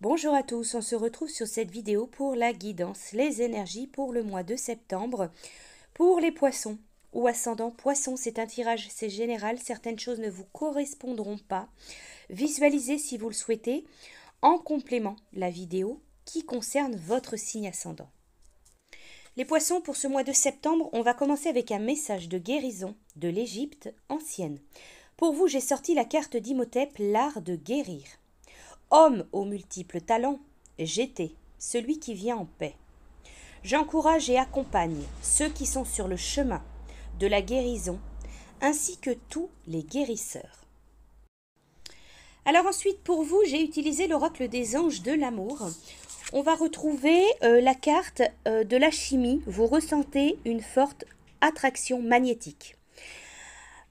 Bonjour à tous, on se retrouve sur cette vidéo pour la guidance, les énergies pour le mois de septembre pour les poissons ou ascendant poissons c'est un tirage, c'est général, certaines choses ne vous correspondront pas. Visualisez si vous le souhaitez en complément la vidéo qui concerne votre signe ascendant. Les poissons, pour ce mois de septembre, on va commencer avec un message de guérison de l'Égypte ancienne. Pour vous, j'ai sorti la carte d'Imhotep, l'art de guérir. Homme aux multiples talents, j'étais celui qui vient en paix. J'encourage et accompagne ceux qui sont sur le chemin de la guérison, ainsi que tous les guérisseurs. Alors ensuite, pour vous, j'ai utilisé l'oracle des anges de l'amour. On va retrouver euh, la carte euh, de la chimie. Vous ressentez une forte attraction magnétique.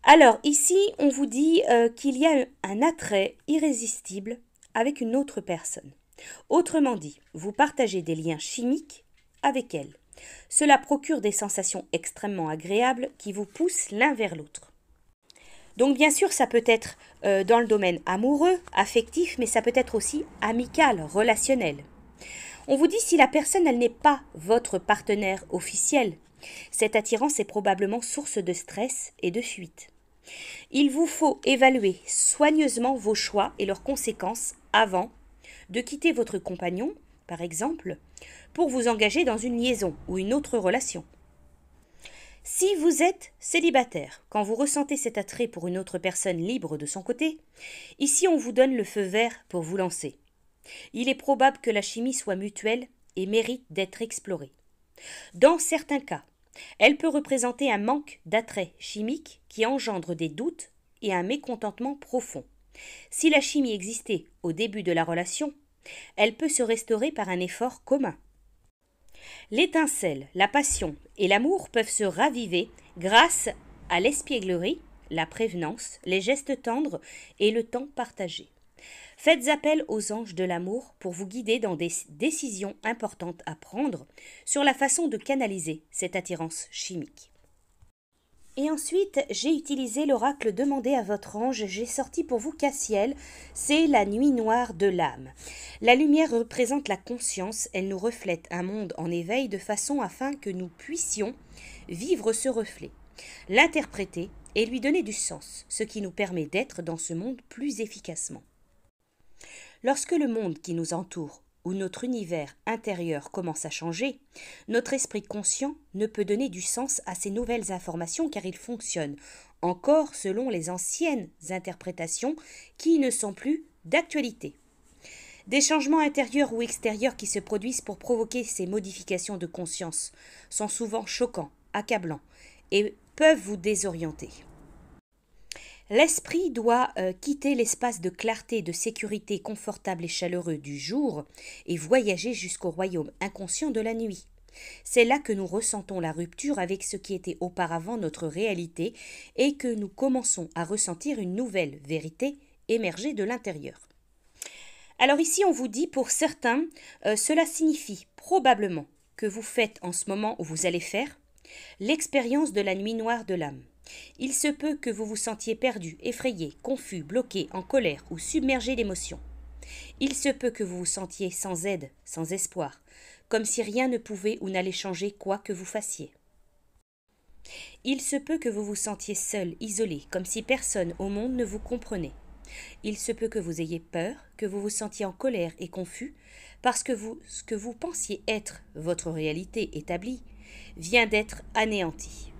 Alors ici, on vous dit euh, qu'il y a un attrait irrésistible avec une autre personne. Autrement dit, vous partagez des liens chimiques avec elle. Cela procure des sensations extrêmement agréables qui vous poussent l'un vers l'autre. Donc bien sûr, ça peut être euh, dans le domaine amoureux, affectif, mais ça peut être aussi amical, relationnel. On vous dit si la personne, elle n'est pas votre partenaire officiel. Cette attirance est probablement source de stress et de fuite. Il vous faut évaluer soigneusement vos choix et leurs conséquences avant de quitter votre compagnon, par exemple, pour vous engager dans une liaison ou une autre relation. Si vous êtes célibataire, quand vous ressentez cet attrait pour une autre personne libre de son côté, ici on vous donne le feu vert pour vous lancer. Il est probable que la chimie soit mutuelle et mérite d'être explorée. Dans certains cas, elle peut représenter un manque d'attrait chimique qui engendre des doutes et un mécontentement profond. Si la chimie existait au début de la relation, elle peut se restaurer par un effort commun. L'étincelle, la passion et l'amour peuvent se raviver grâce à l'espièglerie, la prévenance, les gestes tendres et le temps partagé. Faites appel aux anges de l'amour pour vous guider dans des décisions importantes à prendre sur la façon de canaliser cette attirance chimique. Et ensuite, j'ai utilisé l'oracle demandé à votre ange, j'ai sorti pour vous Cassiel, c'est la nuit noire de l'âme. La lumière représente la conscience, elle nous reflète un monde en éveil de façon afin que nous puissions vivre ce reflet, l'interpréter et lui donner du sens, ce qui nous permet d'être dans ce monde plus efficacement. Lorsque le monde qui nous entoure ou notre univers intérieur commence à changer, notre esprit conscient ne peut donner du sens à ces nouvelles informations car il fonctionne encore selon les anciennes interprétations qui ne sont plus d'actualité. Des changements intérieurs ou extérieurs qui se produisent pour provoquer ces modifications de conscience sont souvent choquants, accablants et peuvent vous désorienter. L'esprit doit euh, quitter l'espace de clarté, de sécurité confortable et chaleureux du jour et voyager jusqu'au royaume inconscient de la nuit. C'est là que nous ressentons la rupture avec ce qui était auparavant notre réalité et que nous commençons à ressentir une nouvelle vérité émerger de l'intérieur. Alors ici, on vous dit, pour certains, euh, cela signifie probablement que vous faites en ce moment ou vous allez faire l'expérience de la nuit noire de l'âme. Il se peut que vous vous sentiez perdu, effrayé, confus, bloqué, en colère ou submergé d'émotions. Il se peut que vous vous sentiez sans aide, sans espoir, comme si rien ne pouvait ou n'allait changer quoi que vous fassiez. Il se peut que vous vous sentiez seul, isolé, comme si personne au monde ne vous comprenait. Il se peut que vous ayez peur, que vous vous sentiez en colère et confus, parce que ce que vous pensiez être votre réalité établie vient d'être anéanti.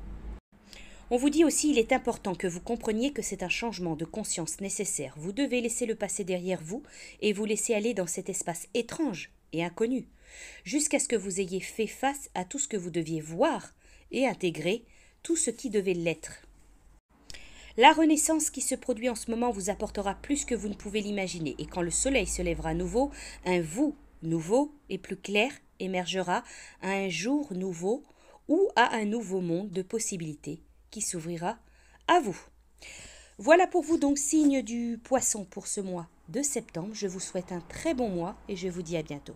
On vous dit aussi il est important que vous compreniez que c'est un changement de conscience nécessaire. Vous devez laisser le passé derrière vous et vous laisser aller dans cet espace étrange et inconnu, jusqu'à ce que vous ayez fait face à tout ce que vous deviez voir et intégrer tout ce qui devait l'être. La renaissance qui se produit en ce moment vous apportera plus que vous ne pouvez l'imaginer, et quand le soleil se lèvera à nouveau, un vous nouveau et plus clair émergera à un jour nouveau ou à un nouveau monde de possibilités s'ouvrira à vous. Voilà pour vous donc signe du poisson pour ce mois de septembre. Je vous souhaite un très bon mois et je vous dis à bientôt.